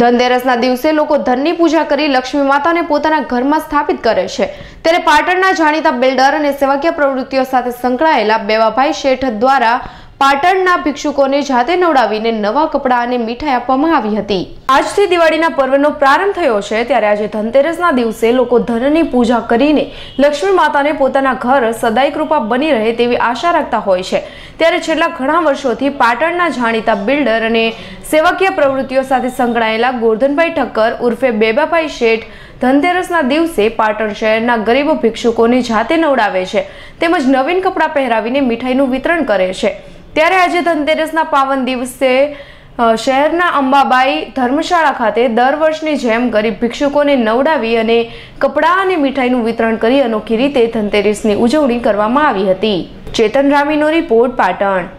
ધનતેરસના દિવસે લોકો ધનની પૂજા કરી લક્ષ્મી માતાને પોતાના ઘરમાં સ્થાપિત કરે છે ત્યારે પાટણના જાણીતા બિલ્ડર અને સેવાકીય પ્રવૃત્તિઓ સાથે સંકળાયેલા બેવાભાઈ શેઠ દ્વારા પાટણના ભિક્ષુકોને જાતે નવડાવીને નવા કપડાં અને મીઠાઈ આપવામાં આવી હતી આજથી દિવાળીના પર્વનો પ્રારંભ થયો છે ત્યારે આજે ધનતેરસના દિવસે લોકો ધનની પૂજા કરીને લક્ષ્મી માતાને પોતાના ઘર સદાય કૃપા બની રહે તેવી આશા રાખતા હોય છે ત્યારે છેલ્લા ઘણા વર્ષોથી પાટણના જાણીતા બિલ્ડર અને સેવાકીય પ્રવૃત્તિઓ સાથે સંકળાયેલા ગોરધનભાઈ ઠક્કર ઉર્ફે બેબાભાઈ શેઠ ધનતેરસના દિવસે પાટણ શહેરના ગરીબ ભિક્ષુકોને જાતે નવડાવે છે તેમજ નવીન કપડાં પહેરાવીને મીઠાઈનું વિતરણ કરે છે ત્યારે આજે ધનતેરસના પાવન દિવસે શહેરના અંબાબાઈ ધર્મશાળા ખાતે દર વર્ષની જેમ ગરીબ ભિક્ષુકોને નવડાવી અને કપડાં અને મીઠાઈનું વિતરણ કરી અનોખી રીતે ધનતેરસની ઉજવણી કરવામાં આવી હતી ચેતન રામીનો રિપોર્ટ પાટણ